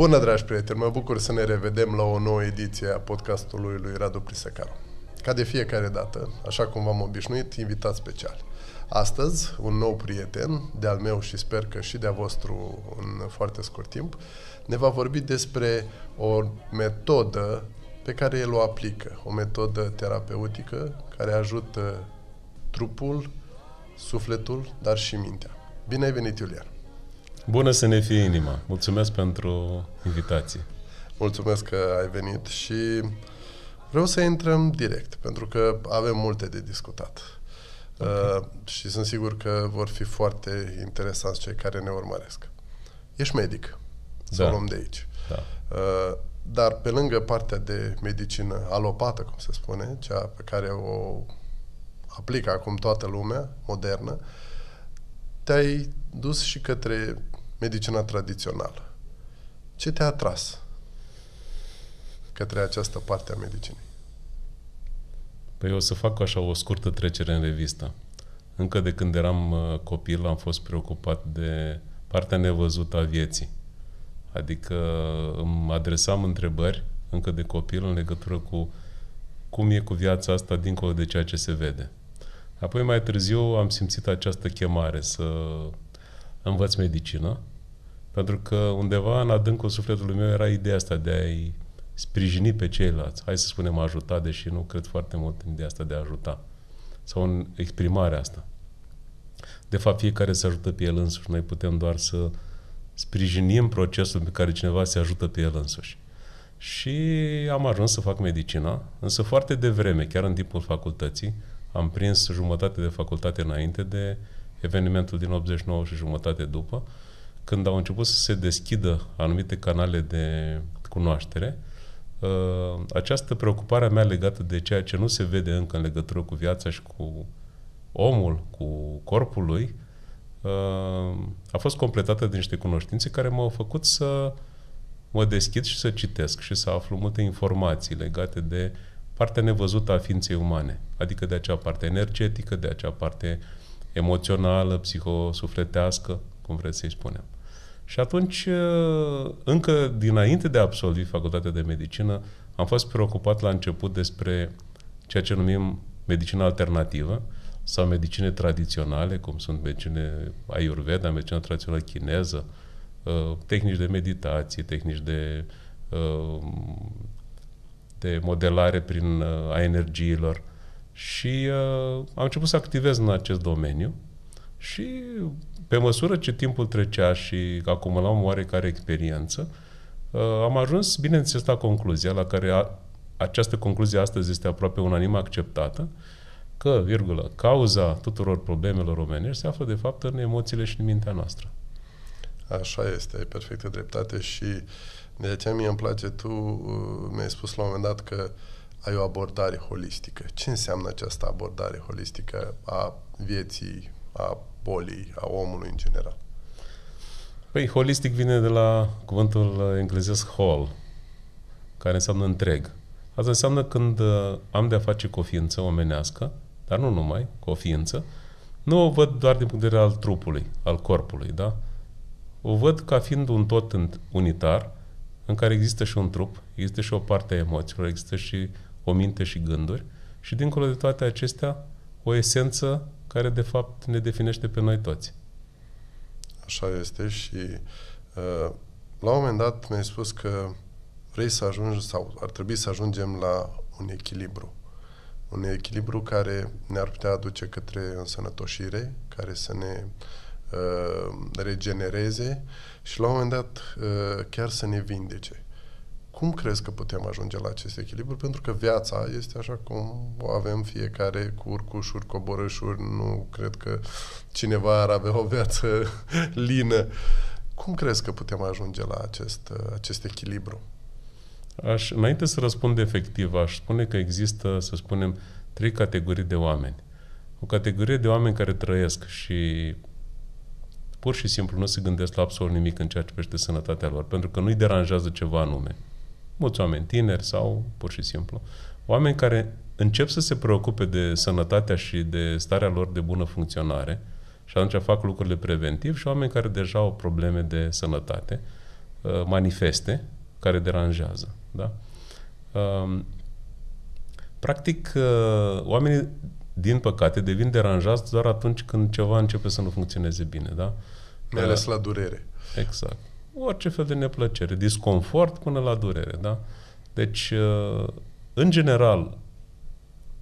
Bună, dragi prieteni! Mă bucur să ne revedem la o nouă ediție a podcastului lui Radu Prisecaru. Ca de fiecare dată, așa cum v-am obișnuit, invitat special. Astăzi, un nou prieten, de-al meu și sper că și de-a vostru în foarte scurt timp, ne va vorbi despre o metodă pe care el o aplică, o metodă terapeutică care ajută trupul, sufletul, dar și mintea. Bine ai venit, Iulian! Bună să ne fie inima. Mulțumesc pentru invitație. Mulțumesc că ai venit și vreau să intrăm direct, pentru că avem multe de discutat. Okay. Uh, și sunt sigur că vor fi foarte interesanți cei care ne urmăresc. Ești medic, să da. luăm de aici. Da. Uh, dar pe lângă partea de medicină alopată, cum se spune, cea pe care o aplică acum toată lumea modernă, te-ai dus și către medicina tradițională. Ce te-a atras către această parte a medicinei? Păi o să fac așa o scurtă trecere în revistă. Încă de când eram uh, copil am fost preocupat de partea nevăzută a vieții. Adică uh, îmi adresam întrebări încă de copil în legătură cu cum e cu viața asta dincolo de ceea ce se vede. Apoi mai târziu am simțit această chemare să învăț medicină pentru că undeva în adâncul sufletului meu era ideea asta de a-i sprijini pe ceilalți. Hai să spunem ajuta, deși nu cred foarte mult în ideea asta de a ajuta. Sau în exprimarea asta. De fapt, fiecare se ajută pe el însuși. Noi putem doar să sprijinim procesul pe care cineva se ajută pe el însuși. Și am ajuns să fac medicina, însă foarte devreme, chiar în timpul facultății, am prins jumătate de facultate înainte de evenimentul din 89 și jumătate după când au început să se deschidă anumite canale de cunoaștere, uh, această preocupare a mea legată de ceea ce nu se vede încă în legătură cu viața și cu omul, cu corpul lui, uh, a fost completată de niște cunoștințe care m-au făcut să mă deschid și să citesc și să aflu multe informații legate de partea nevăzută a ființei umane, adică de acea parte energetică, de acea parte emoțională, psihosufletească, cum vreți să-i spunem. Și atunci, ă, încă dinainte de a absolvi facultatea de medicină, am fost preocupat la început despre ceea ce numim medicină alternativă sau medicine tradiționale, cum sunt medicine ayurveda, medicina tradițională chineză, ă, tehnici de meditație, tehnici de, ă, de modelare prin a energiilor. Și am început să activez în acest domeniu și pe măsură ce timpul trecea și acumulam oarecare experiență, uh, am ajuns, bineînțeles, la concluzia la care a, această concluzie astăzi este aproape unanim acceptată, că, virgulă, cauza tuturor problemelor omenești se află, de fapt, în emoțiile și în mintea noastră. Așa este, ai perfectă dreptate și de aceea mie îmi place, tu uh, mi-ai spus la un moment dat că ai o abordare holistică. Ce înseamnă această abordare holistică a vieții a bolii, a omului în general. Păi, holistic vine de la cuvântul uh, englezesc whole, care înseamnă întreg. Asta înseamnă când uh, am de-a face cu o ființă omenească, dar nu numai, cu o ființă, nu o văd doar din punct de vedere al trupului, al corpului, da? O văd ca fiind un tot unitar, în care există și un trup, există și o parte a emoțiilor, există și o minte și gânduri și dincolo de toate acestea, o esență care de fapt ne definește pe noi toți. Așa este și uh, la un moment dat mi-ai spus că vrei să ajungi sau ar trebui să ajungem la un echilibru. Un echilibru care ne-ar putea aduce către însănătoșire, care să ne uh, regenereze și la un moment dat uh, chiar să ne vindece. Cum crezi că putem ajunge la acest echilibru? Pentru că viața este așa cum o avem fiecare cu urcușuri, coborâșuri, nu cred că cineva ar avea o viață lină. Cum crezi că putem ajunge la acest, acest echilibru? Aș, înainte să răspund efectiv, aș spune că există, să spunem, trei categorii de oameni. O categorie de oameni care trăiesc și pur și simplu nu se gândesc la absolut nimic în ceea ce privește sănătatea lor, pentru că nu-i deranjează ceva anume mulți oameni tineri sau pur și simplu, oameni care încep să se preocupe de sănătatea și de starea lor de bună funcționare și atunci fac lucrurile preventiv și oameni care deja au probleme de sănătate, uh, manifeste, care deranjează. Da? Um, practic, uh, oamenii, din păcate, devin deranjați doar atunci când ceva începe să nu funcționeze bine. Da? Mai ales uh, la durere. Exact orice fel de neplăcere, disconfort până la durere, da? Deci, uh, în general,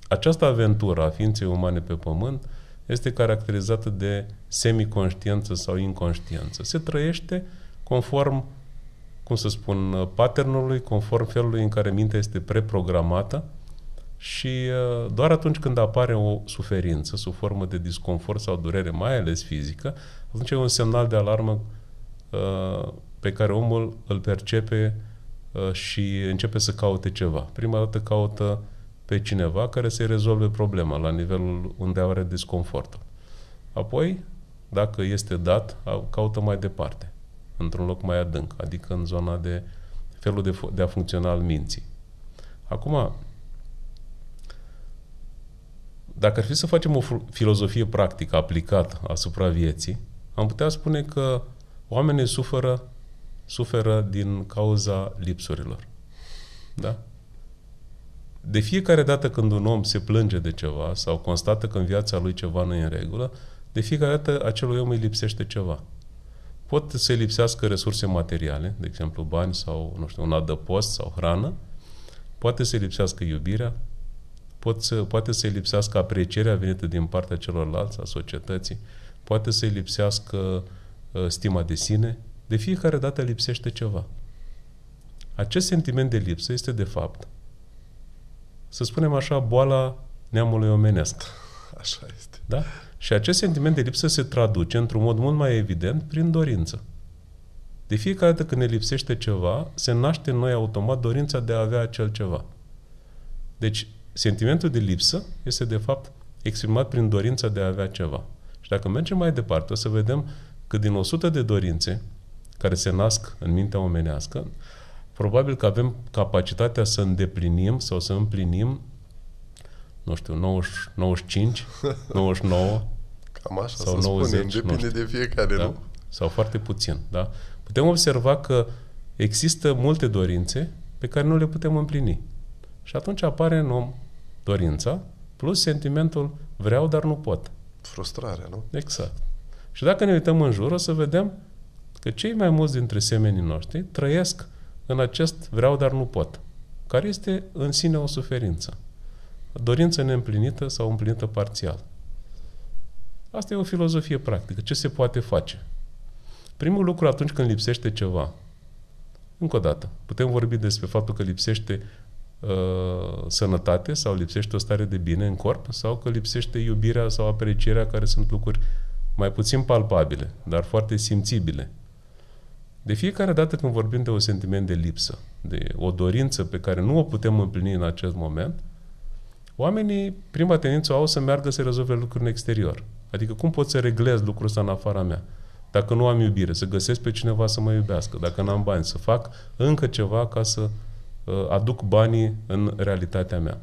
această aventură a ființei umane pe pământ este caracterizată de semiconștiență sau inconștiență. Se trăiește conform, cum să spun, uh, patternului, conform felului în care mintea este preprogramată și uh, doar atunci când apare o suferință sub formă de disconfort sau durere, mai ales fizică, atunci e un semnal de alarmă pe care omul îl percepe uh, și începe să caute ceva. Prima dată caută pe cineva care să-i rezolve problema la nivelul unde are disconfort. Apoi, dacă este dat, caută mai departe, într-un loc mai adânc, adică în zona de felul de, de a funcționa al minții. Acum, dacă ar fi să facem o filozofie practică aplicată asupra vieții, am putea spune că oamenii suferă suferă din cauza lipsurilor. Da? De fiecare dată când un om se plânge de ceva sau constată că în viața lui ceva nu e în regulă, de fiecare dată acelui om îi lipsește ceva. Pot să lipsească resurse materiale, de exemplu bani sau, nu știu, un adăpost sau hrană, poate să lipsească iubirea, pot să, poate să-i lipsească aprecierea venită din partea celorlalți, a societății, poate să-i lipsească uh, stima de sine, de fiecare dată lipsește ceva. Acest sentiment de lipsă este, de fapt, să spunem așa, boala neamului omenesc. Așa este. Da? Și acest sentiment de lipsă se traduce într-un mod mult mai evident prin dorință. De fiecare dată când ne lipsește ceva, se naște în noi automat dorința de a avea acel ceva. Deci, sentimentul de lipsă este, de fapt, exprimat prin dorința de a avea ceva. Și dacă mergem mai departe, o să vedem că din 100 de dorințe, care se nasc în mintea omenească, probabil că avem capacitatea să îndeplinim sau să împlinim, nu știu, 90, 95, 99 Cam așa sau să 90, spunem, depinde nu știu, de fiecare, da? nu? Sau foarte puțin, da? Putem observa că există multe dorințe pe care nu le putem împlini. Și atunci apare în om dorința plus sentimentul vreau, dar nu pot. Frustrarea, nu? Exact. Și dacă ne uităm în jur, o să vedem că cei mai mulți dintre semenii noștri trăiesc în acest vreau, dar nu pot, care este în sine o suferință. O dorință neîmplinită sau împlinită parțial. Asta e o filozofie practică. Ce se poate face? Primul lucru atunci când lipsește ceva, încă o dată, putem vorbi despre faptul că lipsește uh, sănătate sau lipsește o stare de bine în corp sau că lipsește iubirea sau aprecierea care sunt lucruri mai puțin palpabile, dar foarte simțibile. De fiecare dată când vorbim de un sentiment de lipsă, de o dorință pe care nu o putem împlini în acest moment, oamenii prima tendință au să meargă să rezolve lucruri în exterior. Adică cum pot să reglez lucrul ăsta în afara mea? Dacă nu am iubire, să găsesc pe cineva să mă iubească. Dacă nu am bani, să fac încă ceva ca să ă, aduc banii în realitatea mea.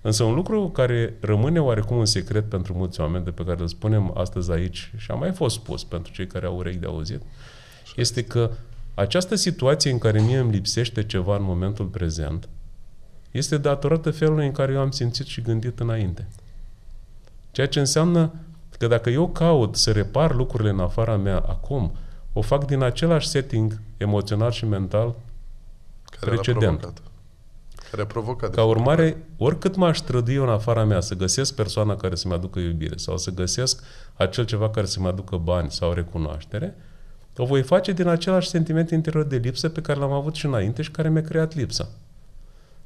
Însă un lucru care rămâne oarecum un secret pentru mulți oameni, de pe care îl spunem astăzi aici și a mai fost spus pentru cei care au urechi de auzit, uh, este că această situație în care mie îmi lipsește ceva în momentul prezent este datorată felului în care eu am simțit și gândit înainte. Ceea ce înseamnă că dacă eu caut să repar lucrurile în afara mea acum, o fac din același setting emoțional și mental care precedent. L-a care a provocat. Ca urmare, oricât m-aș trădi eu în afara mea să găsesc persoana care să-mi aducă iubire sau să găsesc acel ceva care să-mi aducă bani sau recunoaștere, o voi face din același sentiment interior de lipsă pe care l-am avut și înainte și care mi-a creat lipsa.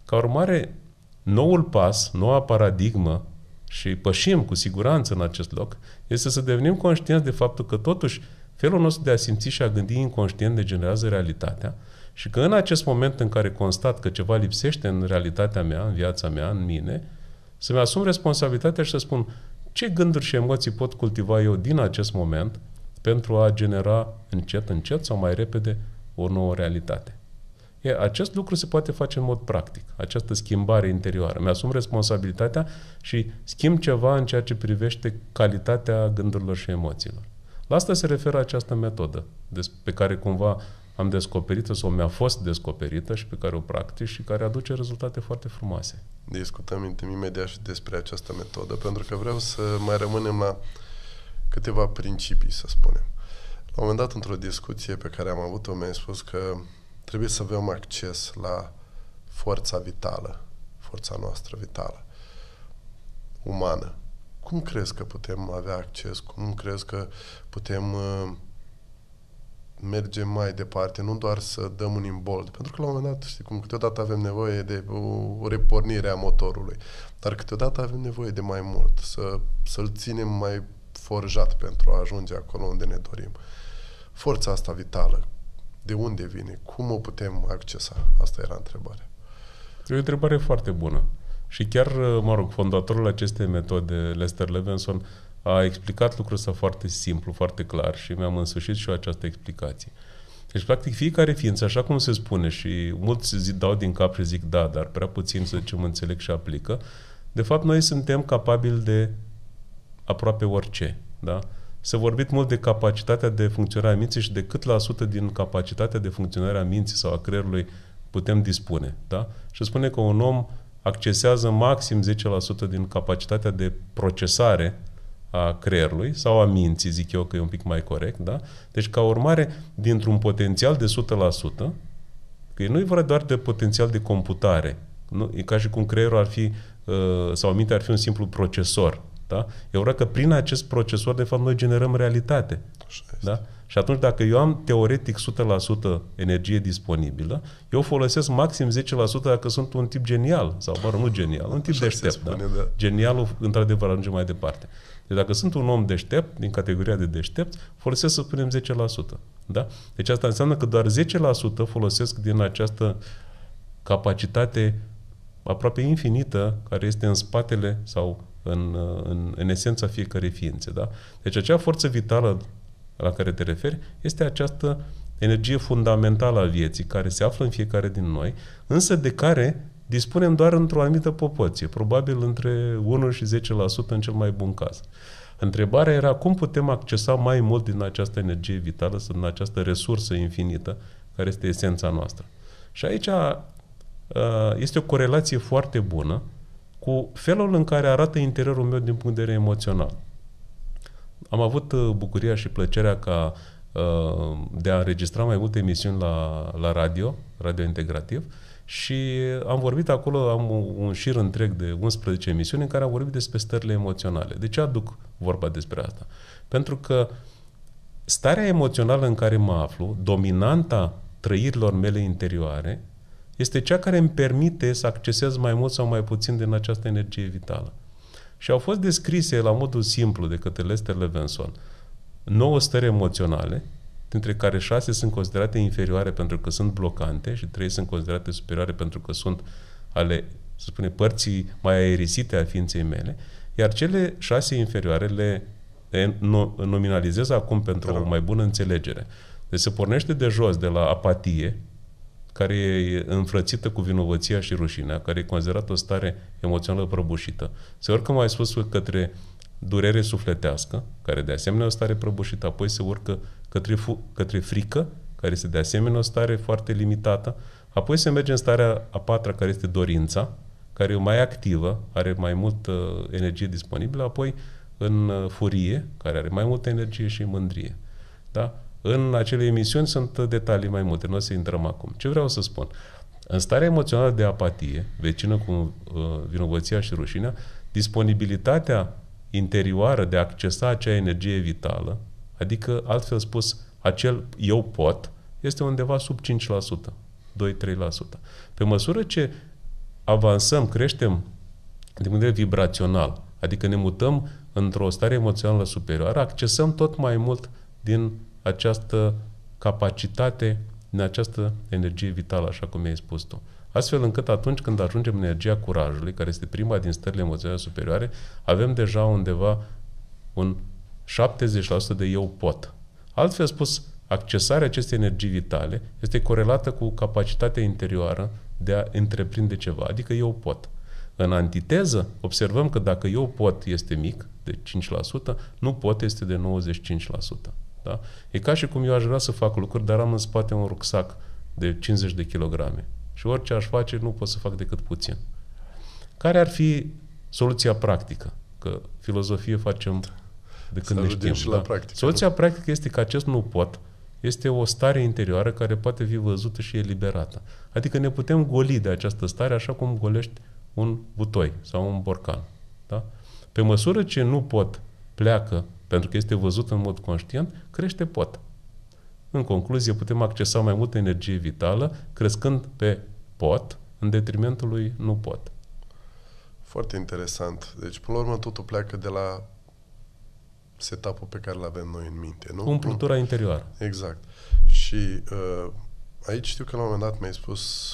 Ca urmare, noul pas, noua paradigmă, și pășim cu siguranță în acest loc, este să devenim conștienți de faptul că totuși felul nostru de a simți și a gândi inconștient degenerează realitatea și că în acest moment în care constat că ceva lipsește în realitatea mea, în viața mea, în mine, să-mi asum responsabilitatea și să spun ce gânduri și emoții pot cultiva eu din acest moment pentru a genera încet, încet sau mai repede o nouă realitate. E, acest lucru se poate face în mod practic, această schimbare interioară. Mi-asum responsabilitatea și schimb ceva în ceea ce privește calitatea gândurilor și emoțiilor. La asta se referă această metodă, pe care cumva am descoperit-o sau mi-a fost descoperită și pe care o practic și care aduce rezultate foarte frumoase. Discutăm imediat și despre această metodă, pentru că vreau să mai rămânem la uh, câteva principii, să spunem. La un moment dat, într-o discuție pe care am avut-o, mi-ai spus că trebuie să avem acces la forța vitală, forța noastră vitală, umană. Cum crezi că putem avea acces? Cum crezi că putem uh, merge mai departe, nu doar să dăm un imbold, pentru că la un moment dat, știi cum, câteodată avem nevoie de o repornire a motorului, dar câteodată avem nevoie de mai mult, să, să-l ținem mai forjat pentru a ajunge acolo unde ne dorim. Forța asta vitală, de unde vine? Cum o putem accesa? Asta era întrebarea. E o întrebare foarte bună. Și chiar, mă rog, fondatorul acestei metode, Lester Levenson, a explicat lucrul ăsta foarte simplu, foarte clar și mi-am însușit și eu această explicație. Deci, practic, fiecare ființă, așa cum se spune și mulți zi dau din cap și zic da, dar prea puțin, să zicem, înțeleg și aplică, de fapt, noi suntem capabili de aproape orice. Da? S-a vorbit mult de capacitatea de funcționare a minții și de cât la sută din capacitatea de funcționare a minții sau a creierului putem dispune. Da? Și spune că un om accesează maxim 10% din capacitatea de procesare a creierului sau a minții, zic eu că e un pic mai corect, da? Deci ca urmare, dintr-un potențial de 100%, că nu e vorba doar de potențial de computare, nu? e ca și cum creierul ar fi, uh, sau mintea ar fi un simplu procesor, da? Eu vreau că prin acest procesor, de fapt, noi generăm realitate. Așa este. Da? Și atunci, dacă eu am teoretic 100% energie disponibilă, eu folosesc maxim 10% dacă sunt un tip genial, sau, bără, nu genial, un tip Așa deștept. Da? Spune, da? da? Genialul, într-adevăr, ajunge mai departe. Deci dacă sunt un om deștept, din categoria de deștept, folosesc, să spunem, 10%. Da? Deci asta înseamnă că doar 10% folosesc din această capacitate aproape infinită care este în spatele sau în, în, în esența fiecărei ființe. Da? Deci acea forță vitală la care te referi este această energie fundamentală a vieții care se află în fiecare din noi, însă de care dispunem doar într-o anumită popoție, probabil între 1 și 10% în cel mai bun caz. Întrebarea era cum putem accesa mai mult din această energie vitală, din această resursă infinită care este esența noastră. Și aici uh, este o corelație foarte bună cu felul în care arată interiorul meu din punct de vedere emoțional. Am avut uh, bucuria și plăcerea ca uh, de a înregistra mai multe emisiuni la, la radio, Radio Integrativ, și am vorbit acolo, am un șir întreg de 11 emisiuni în care am vorbit despre stările emoționale. De ce aduc vorba despre asta? Pentru că starea emoțională în care mă aflu, dominanta trăirilor mele interioare, este cea care îmi permite să accesez mai mult sau mai puțin din această energie vitală. Și au fost descrise la modul simplu de către Lester Levenson nouă stări emoționale, dintre care șase sunt considerate inferioare pentru că sunt blocante și trei sunt considerate superioare pentru că sunt ale, să spune, părții mai aerisite a ființei mele, iar cele șase inferioare le nominalizez acum pentru o mai bună înțelegere. Deci se pornește de jos, de la apatie, care e înfrățită cu vinovăția și rușinea, care e considerată o stare emoțională prăbușită. Se urcă mai sus către durere sufletească, care de asemenea o stare prăbușită, apoi se urcă către, fu- către frică, care este de asemenea o stare foarte limitată, apoi se merge în starea a patra, care este dorința, care e mai activă, are mai multă uh, energie disponibilă, apoi în uh, furie, care are mai multă energie și mândrie. Da? În acele emisiuni sunt detalii mai multe, nu o să intrăm acum. Ce vreau să spun? În starea emoțională de apatie, vecină cu uh, vinovăția și rușinea, disponibilitatea interioară de a accesa acea energie vitală, adică, altfel spus, acel eu pot, este undeva sub 5%, 2-3%. Pe măsură ce avansăm, creștem din punct de vedere vibrațional, adică ne mutăm într-o stare emoțională superioară, accesăm tot mai mult din această capacitate din această energie vitală, așa cum ai spus tu. Astfel încât atunci când ajungem în energia curajului, care este prima din stările emoționale superioare, avem deja undeva un 70% de eu pot. Altfel spus, accesarea acestei energii vitale este corelată cu capacitatea interioară de a întreprinde ceva, adică eu pot. În antiteză, observăm că dacă eu pot este mic, de 5%, nu pot este de da? E ca și cum eu aș vrea să fac lucruri, dar am în spate un rucsac de 50 de kilograme. Și orice aș face, nu pot să fac decât puțin. Care ar fi soluția practică? Că filozofie facem da. de când să ne știm. Și da? la practică, soluția nu? practică este că acest nu pot este o stare interioară care poate fi văzută și eliberată. Adică ne putem goli de această stare așa cum golești un butoi sau un borcan. Da? Pe măsură ce nu pot pleacă pentru că este văzut în mod conștient, crește pot. În concluzie, putem accesa mai multă energie vitală crescând pe pot în detrimentul lui nu pot. Foarte interesant. Deci, până la urmă, totul pleacă de la setup-ul pe care îl avem noi în minte, nu? Umplutura interioară. Exact. Și uh, aici știu că la un moment dat mi-ai spus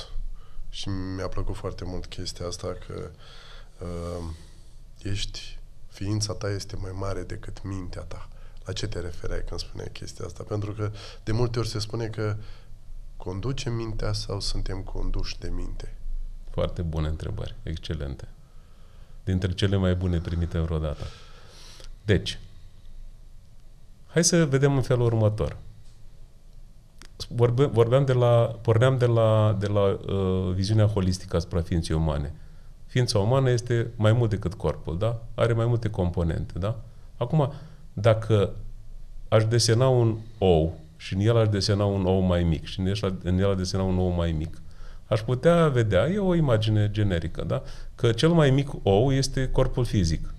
și mi-a plăcut foarte mult chestia asta că uh, ești ființa ta este mai mare decât mintea ta. La ce te refereai când spuneai chestia asta? Pentru că de multe ori se spune că conducem mintea sau suntem conduși de minte? Foarte bune întrebări, excelente. Dintre cele mai bune primite vreodată. Deci, hai să vedem în felul următor. Vorbe, vorbeam de la, porneam de la, de la uh, viziunea holistică asupra ființei umane ființa umană este mai mult decât corpul, da? Are mai multe componente, da? Acum, dacă aș desena un ou și în el aș desena un ou mai mic și în el aș desena un ou mai mic, aș putea vedea, e o imagine generică, da? Că cel mai mic ou este corpul fizic.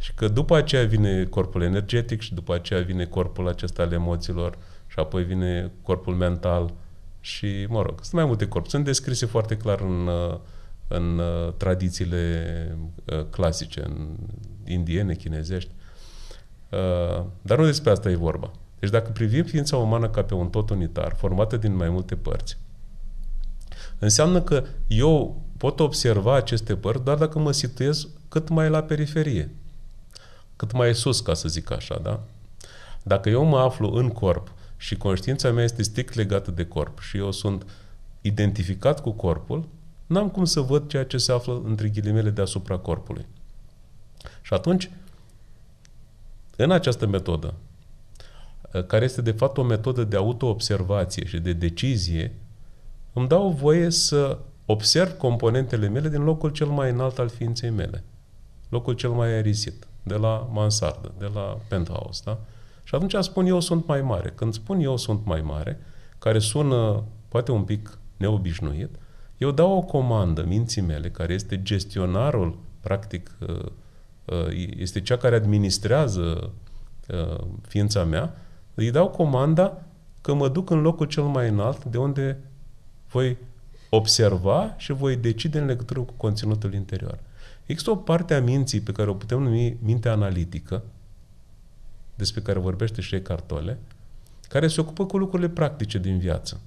Și că după aceea vine corpul energetic și după aceea vine corpul acesta al emoțiilor și apoi vine corpul mental și, mă rog, sunt mai multe corpuri. Sunt descrise foarte clar în uh, în uh, tradițiile uh, clasice, în indiene, chinezești. Uh, dar nu despre asta e vorba. Deci dacă privim ființa umană ca pe un tot unitar, formată din mai multe părți, înseamnă că eu pot observa aceste părți doar dacă mă situez cât mai la periferie, cât mai sus, ca să zic așa, da? Dacă eu mă aflu în corp și conștiința mea este strict legată de corp și eu sunt identificat cu corpul, n-am cum să văd ceea ce se află între ghilimele deasupra corpului. Și atunci, în această metodă, eh, care este de fapt o metodă de autoobservație și de decizie, îmi dau voie să observ componentele mele din locul cel mai înalt al ființei mele. Locul cel mai aerisit, de la mansardă, de la penthouse, da? Și atunci spun eu sunt mai mare. Când spun eu sunt mai mare, care sună poate un pic neobișnuit, eu dau o comandă minții mele, care este gestionarul, practic, uh, uh, este cea care administrează uh, ființa mea, îi dau comanda că mă duc în locul cel mai înalt, de unde voi observa și voi decide în legătură cu conținutul interior. Există o parte a minții pe care o putem numi mintea analitică, despre care vorbește și Eckhart Tolle, care se ocupă cu lucrurile practice din viață.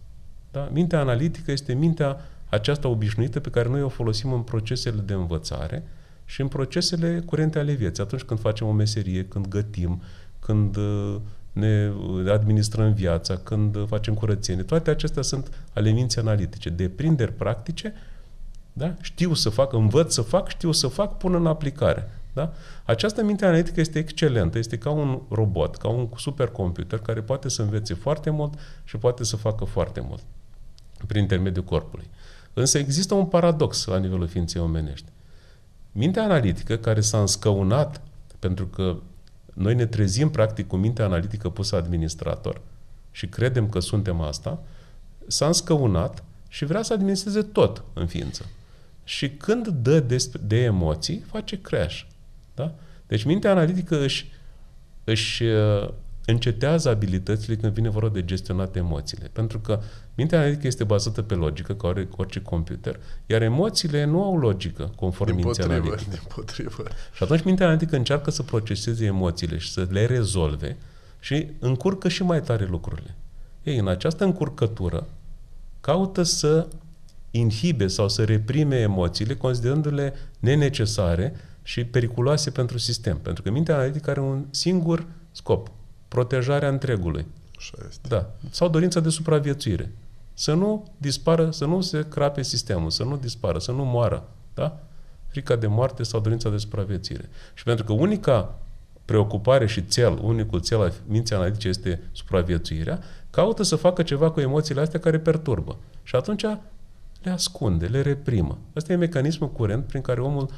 Da? Mintea analitică este mintea aceasta obișnuită pe care noi o folosim în procesele de învățare și în procesele curente ale vieții. Atunci când facem o meserie, când gătim, când uh, ne uh, administrăm viața, când uh, facem curățenie. Toate acestea sunt ale minții analitice, deprinderi practice, da? știu să fac, învăț să fac, știu să fac, pun în aplicare. Da? Această minte analitică este excelentă, este ca un robot, ca un supercomputer care poate să învețe foarte mult și poate să facă foarte mult prin intermediul corpului. Însă există un paradox la nivelul ființei omenești. Mintea analitică, care s-a înscăunat, pentru că noi ne trezim practic cu mintea analitică pusă administrator și credem că suntem asta, s-a înscăunat și vrea să administreze tot în ființă. Și când dă de, de emoții, face crash. Da? Deci mintea analitică își, își încetează abilitățile când vine vorba de gestionat emoțiile. Pentru că mintea analitică este bazată pe logică, ca orice computer, iar emoțiile nu au logică, conform din minții analitică. Și atunci mintea analitică încearcă să proceseze emoțiile și să le rezolve și încurcă și mai tare lucrurile. Ei, în această încurcătură, caută să inhibe sau să reprime emoțiile, considerându-le nenecesare și periculoase pentru sistem. Pentru că mintea analitică are un singur scop, protejarea întregului. Așa este. Da. Sau dorința de supraviețuire. Să nu dispară, să nu se crape sistemul, să nu dispară, să nu moară. Da? Frica de moarte sau dorința de supraviețuire. Și pentru că unica preocupare și cel, unicul cel al minții analitice este supraviețuirea, caută să facă ceva cu emoțiile astea care perturbă. Și atunci le ascunde, le reprimă. Asta e mecanismul curent prin care omul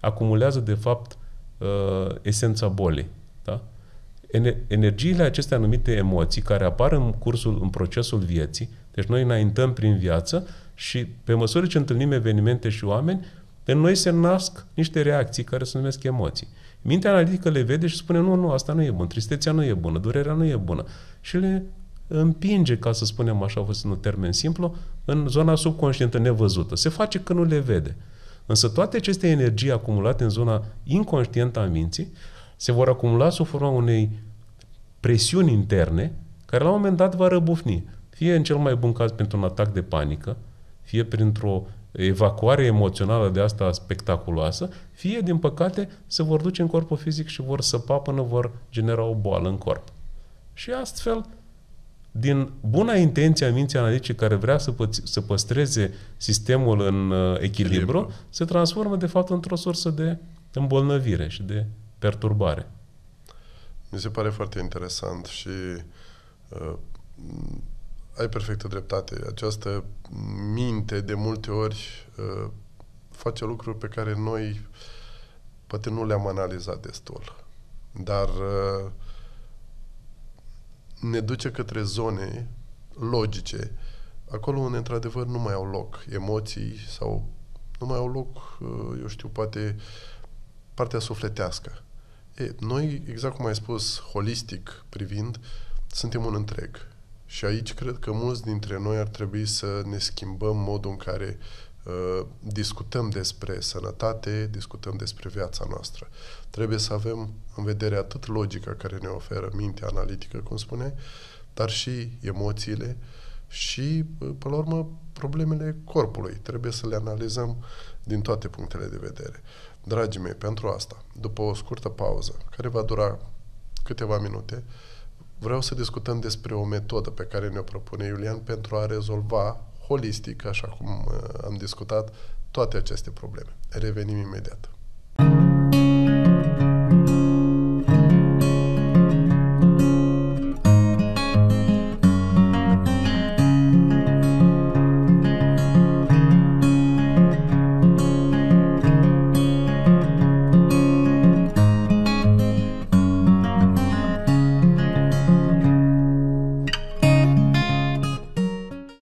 acumulează, de fapt, uh, esența bolii energiile acestea anumite emoții care apar în cursul, în procesul vieții, deci noi înaintăm prin viață și pe măsură ce întâlnim evenimente și oameni, în noi se nasc niște reacții care se numesc emoții. Mintea analitică le vede și spune, nu, nu, asta nu e bun, tristețea nu e bună, durerea nu e bună. Și le împinge, ca să spunem așa, fost în un termen simplu, în zona subconștientă nevăzută. Se face că nu le vede. Însă toate aceste energii acumulate în zona inconștientă a minții se vor acumula sub forma unei presiuni interne care la un moment dat va răbufni. Fie în cel mai bun caz pentru un atac de panică, fie printr-o evacuare emoțională de asta spectaculoasă, fie, din păcate, se vor duce în corpul fizic și vor săpa până vor genera o boală în corp. Și astfel, din buna intenție a minții analitice care vrea să, pă- să păstreze sistemul în uh, echilibru, se transformă, de fapt, într-o sursă de îmbolnăvire și de perturbare. Mi se pare foarte interesant și uh, ai perfectă dreptate. Această minte de multe ori uh, face lucruri pe care noi poate nu le-am analizat destul. Dar uh, ne duce către zone logice, acolo unde într-adevăr nu mai au loc emoții sau nu mai au loc, uh, eu știu, poate partea sufletească. E, noi, exact cum ai spus, holistic privind, suntem un întreg. Și aici cred că mulți dintre noi ar trebui să ne schimbăm modul în care uh, discutăm despre sănătate, discutăm despre viața noastră. Trebuie să avem în vedere atât logica care ne oferă mintea analitică, cum spune, dar și emoțiile și, până la urmă, problemele corpului. Trebuie să le analizăm din toate punctele de vedere. Dragii mei, pentru asta, după o scurtă pauză, care va dura câteva minute, vreau să discutăm despre o metodă pe care ne-o propune Iulian pentru a rezolva holistic, așa cum uh, am discutat, toate aceste probleme. Revenim imediat. thank you